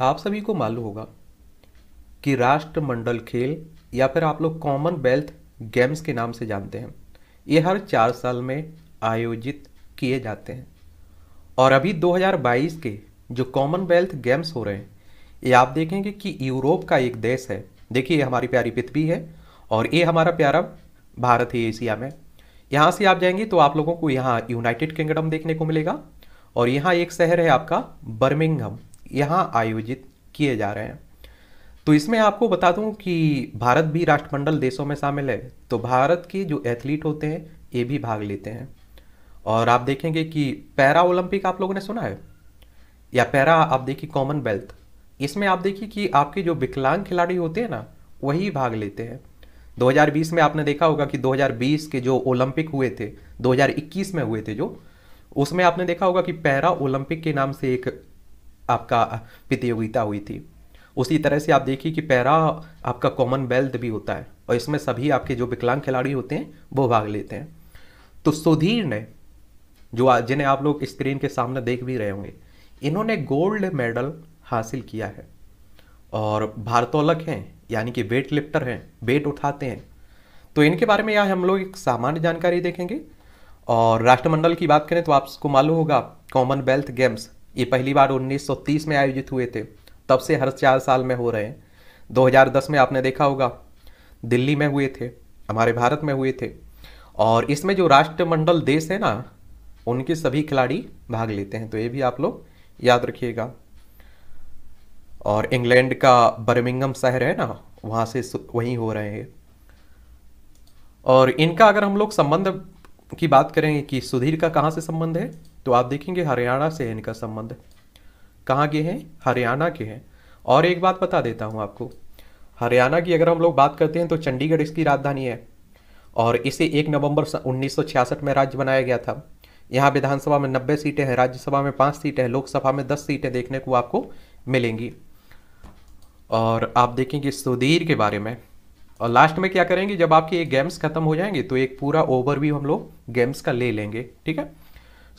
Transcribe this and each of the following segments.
आप सभी को मालूम होगा कि राष्ट्रमंडल खेल या फिर आप लोग कॉमनवेल्थ गेम्स के नाम से जानते हैं ये हर चार साल में आयोजित किए जाते हैं और अभी 2022 के जो कॉमनवेल्थ गेम्स हो रहे हैं ये आप देखेंगे कि यूरोप का एक देश है देखिए ये हमारी प्यारी पृथ्वी है और ये हमारा प्यारा भारत है एशिया में यहाँ से आप जाएंगे तो आप लोगों को यहाँ यूनाइटेड किंगडम देखने को मिलेगा और यहाँ एक शहर है आपका बर्मिंगहम यहाँ आयोजित किए जा रहे हैं तो इसमें आपको बता दूं कि भारत भी राष्ट्रमंडल देशों में शामिल है तो भारत के जो एथलीट होते हैं ये भी भाग लेते हैं और आप देखेंगे कि पैरा ओलंपिक आप लोगों ने सुना है या पैरा आप देखिए कॉमनवेल्थ इसमें आप देखिए कि आपके जो विकलांग खिलाड़ी होते हैं ना वही भाग लेते हैं 2020 में आपने देखा होगा कि 2020 के जो ओलंपिक हुए थे 2021 में हुए थे जो उसमें आपने देखा होगा कि पैरा ओलंपिक के नाम से एक आपका प्रतियोगिता हुई थी उसी तरह से आप देखिए कि पैरा आपका कॉमनवेल्थ भी होता है और इसमें सभी आपके जो विकलांग खिलाड़ी होते हैं वो भाग लेते हैं तो सुधीर ने जो जिन्हें आप लोग स्क्रीन के सामने देख भी रहे होंगे इन्होंने गोल्ड मेडल हासिल किया है और भारतोलक हैं यानी कि वेट लिफ्टर हैं वेट उठाते हैं तो इनके बारे में यहाँ हम लोग एक सामान्य जानकारी देखेंगे और राष्ट्रमंडल की बात करें तो आपको मालूम होगा कॉमनवेल्थ गेम्स ये पहली बार 1930 में आयोजित हुए थे तब से हर चार साल में हो रहे हैं 2010 में आपने देखा होगा दिल्ली में हुए थे हमारे भारत में हुए थे और इसमें जो राष्ट्रमंडल देश है ना उनके सभी खिलाड़ी भाग लेते हैं तो ये भी आप लोग याद रखिएगा और इंग्लैंड का बर्मिंगम शहर है ना वहाँ से वहीं हो रहे हैं और इनका अगर हम लोग संबंध की बात करेंगे कि सुधीर का कहाँ से संबंध है तो आप देखेंगे हरियाणा से है इनका संबंध कहाँ के हैं हरियाणा के हैं और एक बात बता देता हूँ आपको हरियाणा की अगर हम लोग बात करते हैं तो चंडीगढ़ इसकी राजधानी है और इसे एक नवंबर उन्नीस में राज्य बनाया गया था यहाँ विधानसभा में नब्बे सीटें हैं राज्यसभा में पाँच सीटें हैं लोकसभा में दस सीटें देखने को आपको मिलेंगी और आप देखेंगे सुधीर के बारे में और लास्ट में क्या करेंगे जब आपके ये गेम्स खत्म हो जाएंगे तो एक पूरा ओवरव्यू हम लोग गेम्स का ले लेंगे ठीक है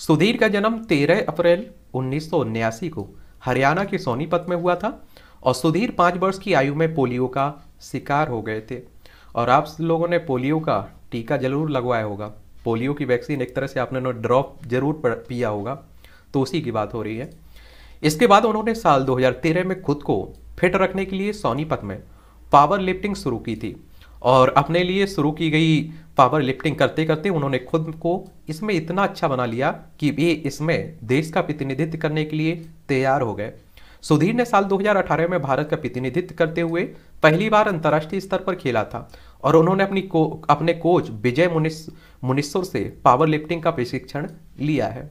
सुधीर का जन्म 13 अप्रैल उन्नीस को हरियाणा के सोनीपत में हुआ था और सुधीर पाँच वर्ष की आयु में पोलियो का शिकार हो गए थे और आप लोगों ने पोलियो का टीका जरूर लगवाया होगा पोलियो की वैक्सीन एक तरह से आपने ड्रॉप जरूर पिया होगा तो उसी की बात हो रही है इसके बाद उन्होंने साल 2013 में खुद को फिट रखने के लिए सोनीपत में पावर लिफ्टिंग शुरू की थी और अपने लिए शुरू की गई पावर लिफ्टिंग करते करते उन्होंने खुद को इसमें इतना अच्छा बना लिया कि वे इसमें देश का प्रतिनिधित्व करने के लिए तैयार हो गए सुधीर ने साल 2018 में भारत का प्रतिनिधित्व करते हुए पहली बार अंतर्राष्ट्रीय स्तर पर खेला था और उन्होंने अपनी को अपने कोच विजय मुनिस मुनिस्वर से पावर लिफ्टिंग का प्रशिक्षण लिया है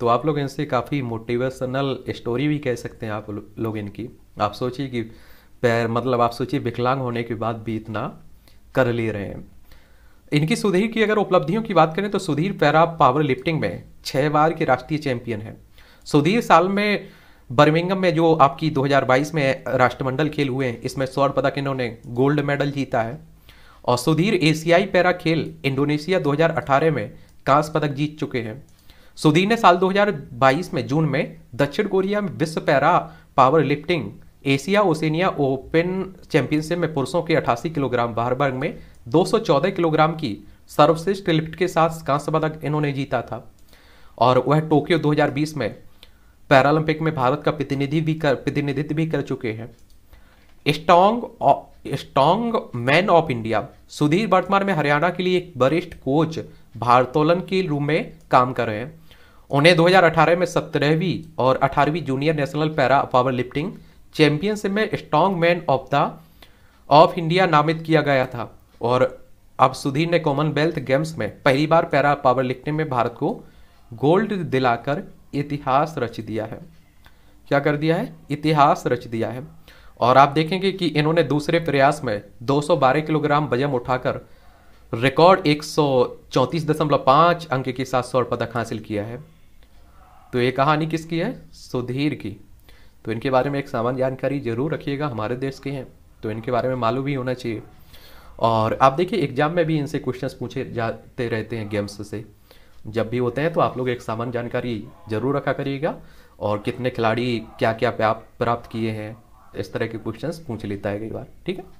तो आप लोग इनसे काफ़ी मोटिवेशनल स्टोरी भी कह सकते हैं आप लोग इनकी आप सोचिए कि पैर मतलब आप सोचिए विकलांग होने के बाद भी इतना कर ले रहे हैं इनकी सुधीर की अगर उपलब्धियों की बात करें तो सुधीर पैरा पावर लिफ्टिंग में छह बार के राष्ट्रीय चैंपियन है सुधीर साल में बर्मिंगम में जो आपकी 2022 में राष्ट्रमंडल खेल हुए हैं इसमें स्वर्ण पदक इन्होंने गोल्ड मेडल जीता है और सुधीर एशियाई पैरा खेल इंडोनेशिया 2018 में कांस्य पदक जीत चुके हैं सुधीर ने साल 2022 में जून में दक्षिण कोरिया में विश्व para powerlifting Asia Oceania open championship में पुरुषों के 88 किलोग्राम बाहर वर्ग में 214 किलोग्राम की सर्वश्रेष्ठ लिफ्ट के साथ कांस्य पदक इन्होंने जीता था और वह टोक्यो 2020 में पैरालंपिक में भारत का प्रतिनिधि भी कर प्रतिनिधित्व भी कर चुके हैं strong strong man of India Sudhir वर्तमान में हरियाणा के लिए एक वरिष्ठ कोच भारतोलन के रूप में काम कर रहे हैं उन्हें 2018 में सत्रहवीं और अठारहवीं junior national para powerlifting championship में strong man of the of India नामित किया गया था और अब सुधीर ने कॉमनवेल्थ गेम्स में पहली बार पैरा पावर लिखने में भारत को गोल्ड दिलाकर इतिहास रच दिया है क्या कर दिया है इतिहास रच दिया है और आप देखेंगे कि इन्होंने दूसरे प्रयास में 212 किलोग्राम वजन उठाकर रिकॉर्ड एक अंक के साथ स्वर्ण पदक हासिल किया है तो ये कहानी किसकी है सुधीर की तो इनके बारे में एक सामान्य जानकारी जरूर रखिएगा हमारे देश के हैं तो इनके बारे में मालूम भी होना चाहिए और आप देखिए एग्जाम में भी इनसे क्वेश्चंस पूछे जाते रहते हैं गेम्स से जब भी होते हैं तो आप लोग एक सामान्य जानकारी जरूर रखा करिएगा और कितने खिलाड़ी क्या क्या प्राप्त किए हैं इस तरह के क्वेश्चंस पूछ लेता है कई बार ठीक है